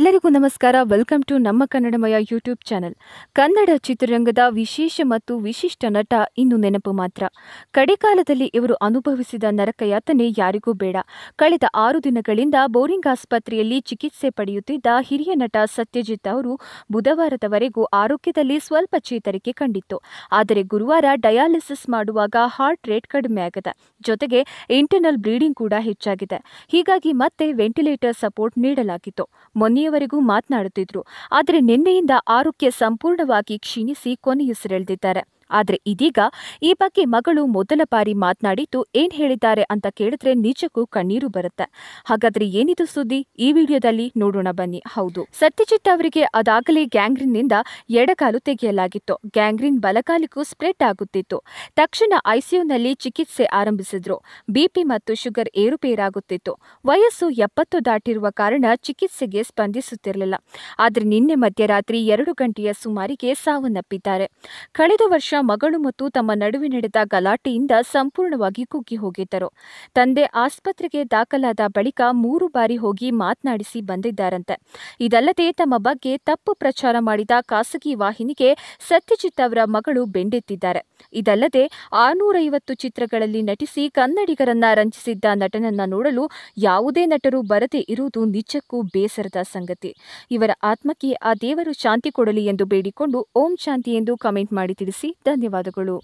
ಎಲ್ಲರಿಗೂ ನಮಸ್ಕಾರ welcome to ನಮ್ಮ ಕನ್ನಡಮಯ ಯೂಟ್ಯೂಬ್ ಚಾನೆಲ್ ಕನ್ನಡ ಚಿತ್ರರಂಗದ ವಿಶೇಷ ಮತ್ತು ವಿಶಿಷ್ಟ ನಟ ಇನ್ನು ನೆನಪು ಮಾತ್ರ ಕಡೆಕಾಲದಲ್ಲಿ ಇವರು ಅನುಭವಿಸಿದ ನರಕಯಾತನೆ ಯಾರಿಗೂ ಬೇಡ ಕಳೆದ ಆರು ದಿನಗಳಿಂದ ಬೋರಿಂಗ್ ಆಸ್ಪತ್ರೆಯಲ್ಲಿ ಚಿಕಿತ್ಸೆ ಪಡೆಯುತ್ತಿದ್ದ ಹಿರಿಯ ನಟ ಸತ್ಯಜಿತ್ ಅವರು ಬುಧವಾರದವರೆಗೂ ಆರೋಗ್ಯದಲ್ಲಿ ಸ್ವಲ್ಪ ಚೇತರಿಕೆ ಕಂಡಿತ್ತು ಆದರೆ ಗುರುವಾರ ಡಯಾಲಿಸಿಸ್ ಮಾಡುವಾಗ ಹಾರ್ಟ್ ರೇಟ್ ಆಗದ ಜೊತೆಗೆ ಇಂಟರ್ನಲ್ ಬ್ಲೀಡಿಂಗ್ ಕೂಡ ಹೆಚ್ಚಾಗಿದೆ ಹೀಗಾಗಿ ಮತ್ತೆ ವೆಂಟಿಲೇಟರ್ ಸಪೋರ್ಟ್ ನೀಡಲಾಗಿತ್ತು ಮೊನ್ನೆ ಕೊನೆಯವರೆಗೂ ಮಾತನಾಡುತ್ತಿದ್ರು ಆದರೆ ನಿನ್ನೆಯಿಂದ ಆರೋಗ್ಯ ಸಂಪೂರ್ಣವಾಗಿ ಕ್ಷೀಣಿಸಿ ಕೊನೆಯುಸಿರೆಳೆದಿದ್ದಾರೆ ಆದರೆ ಇದೀಗ ಈ ಬಗ್ಗೆ ಮಗಳು ಮೊದಲ ಬಾರಿ ಮಾತನಾಡಿದ್ದು ಏನ್ ಹೇಳಿದ್ದಾರೆ ಅಂತ ಕೇಳಿದ್ರೆ ನಿಜಕ್ಕೂ ಕಣ್ಣೀರು ಬರುತ್ತೆ ಹಾಗಾದ್ರೆ ಏನಿದು ಸುದ್ದಿ ಈ ವಿಡಿಯೋದಲ್ಲಿ ನೋಡೋಣ ಬನ್ನಿ ಹೌದು ಸತ್ಯಜಿತ್ ಅವರಿಗೆ ಅದಾಗಲೇ ಗ್ಯಾಂಗ್ರಿನ್ ನಿಂದ ಎಡಕಾಲು ತೆಗೆಯಲಾಗಿತ್ತು ಗ್ಯಾಂಗ್ರಿನ್ ಬಲಕಾಲಿಗೂ ಸ್ಪ್ರೆಡ್ ಆಗುತ್ತಿತ್ತು ತಕ್ಷಣ ಐಸಿಯುನಲ್ಲಿ ಚಿಕಿತ್ಸೆ ಆರಂಭಿಸಿದ್ರು ಬಿಪಿ ಮತ್ತು ಶುಗರ್ ಏರುಪೇರಾಗುತ್ತಿತ್ತು ವಯಸ್ಸು ಎಪ್ಪತ್ತು ದಾಟಿರುವ ಕಾರಣ ಚಿಕಿತ್ಸೆಗೆ ಸ್ಪಂದಿಸುತ್ತಿರಲಿಲ್ಲ ಆದರೆ ನಿನ್ನೆ ಮಧ್ಯರಾತ್ರಿ ಎರಡು ಗಂಟೆಯ ಸುಮಾರಿಗೆ ಸಾವನ್ನಪ್ಪಿದ್ದಾರೆ ಕಳೆದ ವರ್ಷ ಮಗಳು ಮತ್ತು ತಮ್ಮ ನಡುವೆ ನಡೆದ ಗಲಾಟೆಯಿಂದ ಸಂಪೂರ್ಣವಾಗಿ ಕುಗ್ಗಿ ಹೋಗಿದ್ದರು ತಂದೆ ಆಸ್ಪತ್ರೆಗೆ ದಾಖಲಾದ ಬಳಿಕ ಮೂರು ಬಾರಿ ಹೋಗಿ ಮಾತನಾಡಿಸಿ ಬಂದಿದ್ದಾರಂತೆ ಇದಲ್ಲದೆ ತಮ್ಮ ಬಗ್ಗೆ ತಪ್ಪು ಪ್ರಚಾರ ಮಾಡಿದ ಖಾಸಗಿ ವಾಹಿನಿಗೆ ಸತ್ಯಜಿತ್ ಅವರ ಮಗಳು ಬೆಂಡೆತ್ತಿದ್ದಾರೆ ಇದಲ್ಲದೆ ಆರುನೂರೈವತ್ತು ಚಿತ್ರಗಳಲ್ಲಿ ನಟಿಸಿ ಕನ್ನಡಿಗರನ್ನ ರಂಜಿಸಿದ್ದ ನಟನನ್ನ ನೋಡಲು ಯಾವುದೇ ನಟರು ಬರದೇ ಇರುವುದು ನಿಜಕ್ಕೂ ಬೇಸರದ ಸಂಗತಿ ಇವರ ಆತ್ಮಕ್ಕೆ ಆ ದೇವರು ಶಾಂತಿ ಕೊಡಲಿ ಎಂದು ಬೇಡಿಕೊಂಡು ಓಂ ಶಾಂತಿ ಎಂದು ಕಮೆಂಟ್ ಮಾಡಿ ತಿಳಿಸಿ ಧನ್ಯವಾದಗಳು